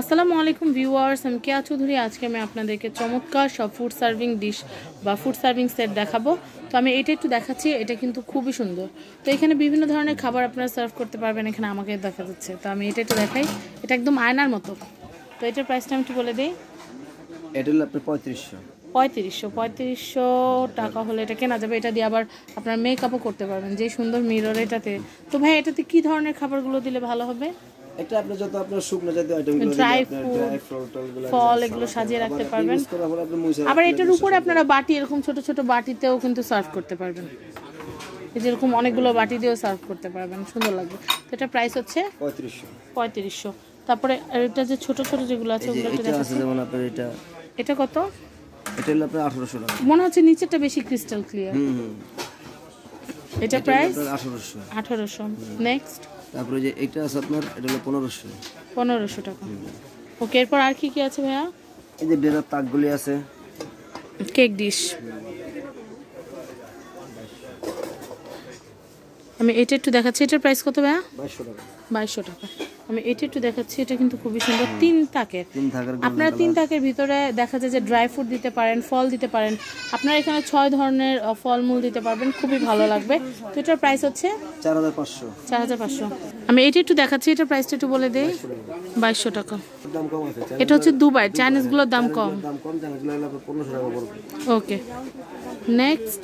আসসালামু আলাইকুম ভিউয়ার্স আমি কেয়া চৌধুরী আজকে আমি আপনাদেরকে চমৎকার সব ফুড সার্ভিং ডিশ বা ফুড সার্ভিং সেট দেখাবো তো আমি এটা একটু দেখাচ্ছি এটা কিন্তু খুবই সুন্দর তো এখানে বিভিন্ন ধরনের খাবার আপনারা সার্ভ করতে পারবেন এখানে আমাকে দেখা যাচ্ছে তো আমি এটা একটু দেখাই এটা একদম আয়নার মতো তো এটার প্রাইসটা আমি একটু বলে দিই এটা আপনার পঁয়ত্রিশশো পঁয়ত্রিশশো পঁয়ত্রিশশো টাকা হলে এটা কেনা যাবে এটা দিয়ে আবার আপনার মেকআপও করতে পারবেন যে সুন্দর মিরর এটাতে তো ভাই এটাতে কি ধরনের খাবারগুলো দিলে ভালো হবে এটা আপনি যত আপনার শুকনো জাতীয় ড্রাই ফ্রুট ফল এগুলো সাজিয়ে রাখতে পারবেন আবার এটার উপরে আপনারা বাটি এরকম ছোট ছোট বাটিতেও কিন্তু সার্ভ করতে পারবেন যেরকম অনেকগুলো বাটি দিয়েও সার্ভ করতে পারবেন সুন্দর লাগবে তো এটা প্রাইস হচ্ছে পঁয়ত্রিশশো তারপরে এটা যে ছোট ছোট যেগুলো আছে ওগুলো যেমন এটা এটা কত এটা হলো আপনার আঠারোশো মনে হচ্ছে নিচেরটা বেশি ক্রিস্টাল ক্লিয়ার এটা প্রাইস আঠারোশো আঠারোশো নেক্সট তারপরে যে এটা আছে আপনার এটা হলো পনেরোশো পনেরোশো টাকা ওকে এরপর আর কি কি আছে ভাইয়া এই যে ডেরার তাকগুলি আছে কেক ডিশ আমি এটা একটু দেখাচ্ছি এটার প্রাইস কত ভাইয়া বাইশশো টাকা বাইশশো টাকা আমি এটা একটু দেখাচ্ছি এটা কিন্তু খুবই সুন্দর তিন তাকের আপনারা তিন তাকের ভিতরে দেখা যায় যে ড্রাই ফ্রুট দিতে পারেন ফল দিতে পারেন আপনারা এখানে ছয় ধরনের ফলমূল দিতে পারবেন খুবই ভালো লাগবে তো এটার প্রাইস হচ্ছে চার হাজার পাঁচশো আমি এটা একটু দেখাচ্ছি এটার প্রাইসটা একটু বলে দিই বাইশশো টাকা এটা হচ্ছে দুবাই চাইনিজগুলোর দাম কম ওকে নেক্সট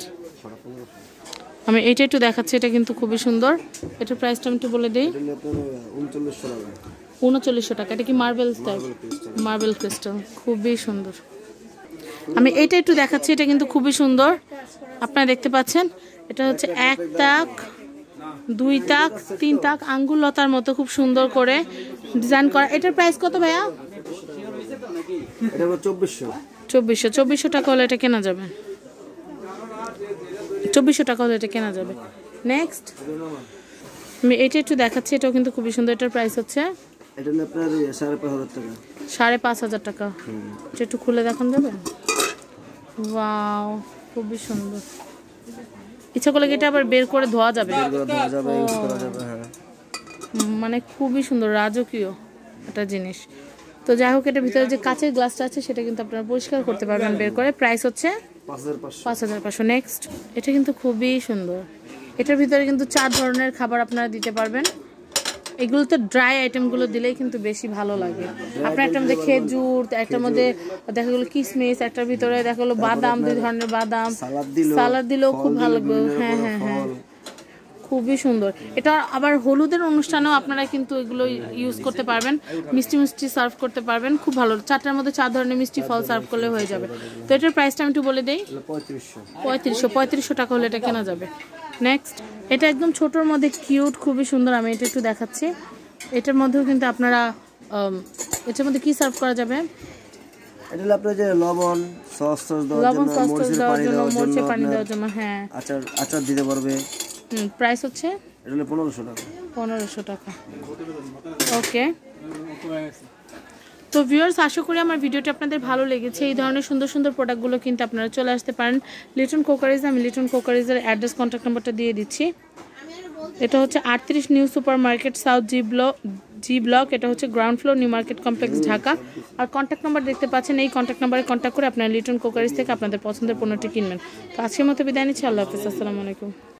আমি এইটা একটু দেখাচ্ছি এটা কিন্তু খুবই সুন্দর এটার প্রাইসটা আমি একটু বলে দিই উনচল্লিশশো টাকা এটা কি মার্বেল টাইপ মার্বেল ক্রিস্টাল খুবই সুন্দর আমি এইটা একটু দেখাচ্ছি এটা কিন্তু খুবই সুন্দর আপনারা দেখতে পাচ্ছেন এটা হচ্ছে এক তাক দুই তাক তিন তাক আঙ্গুল লতার মতো খুব সুন্দর করে ডিজাইন করা এটার প্রাইস কত ভাইয়া চব্বিশশো চব্বিশশো চব্বিশশো টাকা হলে এটা কেনা যাবে চব্বিশশো হলে এটা কেনা যাবে নেক্সট এটা একটু দেখাচ্ছি এটাও কিন্তু খুবই সুন্দর এটার প্রাইস হচ্ছে সাড়ে পাঁচ হাজার টাকা এটা একটু খুলে দেখানো যাবে খুবই সুন্দর ইচ্ছা করলে এটা আবার বের করে ধোয়া যাবে হ্যাঁ। মানে খুবই সুন্দর রাজকীয় একটা জিনিস তো যাই হোক এটার ভিতরে যে কাঁচের গ্লাসটা আছে সেটা কিন্তু আপনারা পরিষ্কার করতে পারবেন বের করে প্রাইস হচ্ছে পাঁচ হাজার পাঁচশো নেক্সট এটা কিন্তু খুবই সুন্দর এটার ভিতরে কিন্তু চার ধরনের খাবার আপনারা দিতে পারবেন এগুলো তো ড্রাই আইটেমগুলো দিলেই কিন্তু বেশি ভালো লাগে আপনার একটা মধ্যে খেজুর একটার মধ্যে দেখা গেলো কিশমিশ একটার ভিতরে দেখা গেলো বাদাম দুই ধরনের বাদাম সালাদ দিলেও খুব ভালো হ্যাঁ, হ্যাঁ হ্যাঁ হ্যাঁ খুবই সুন্দর এটা আবার হলুদের অনুষ্ঠানেও আপনারা কিন্তু এগুলো ইউজ করতে পারবেন মিষ্টি মিষ্টি সার্ভ করতে পারবেন খুব ভালো চারটার মধ্যে চার ধরনের মিষ্টি ফল সার্ভ করলে হয়ে যাবে তো এটার প্রাইসটা আমি একটু বলে দিই পঁয়ত্রিশশো পঁয়ত্রিশশো টাকা হলে এটা কেনা যাবে নেক্সট এটা একদম ছোটোর মধ্যে কিউট খুবই সুন্দর আমি এটা একটু দেখাচ্ছি এটার মধ্যেও কিন্তু আপনারা এটার মধ্যে কি সার্ভ করা যাবে এটা লবণ সস দেওয়ার জন্য পানি দেওয়ার জন্য হ্যাঁ আচার আচার দিতে পারবে প্রাইস হচ্ছে পনেরোশো টাকা টাকা ওকে তো ভিউয়ার্স আশা করি আমার ভিডিওটি আপনাদের ভালো লেগেছে এই ধরনের সুন্দর সুন্দর প্রোডাক্টগুলো কিন্তু আপনারা চলে আসতে পারেন লিটন কোকারিজ আমি লিটন কোকারিজের অ্যাড্রেস কন্ট্যাক্ট নাম্বারটা দিয়ে দিচ্ছি এটা হচ্ছে আটত্রিশ new super market south G block G block এটা হচ্ছে ground floor new market complex Dhaka আর কন্ট্যাক্ট নাম্বার দেখতে পাচ্ছেন এই কন্ট্যাক্ট নাম্বারে কন্ট্যাক্ট করে আপনারা লিটন কোকারিজ থেকে আপনাদের পছন্দের পণ্যটি কিনবেন তো আজকের মতো বিদায় নিচ্ছি আল্লাহ হাফিজ আসসালামু আলাইকুম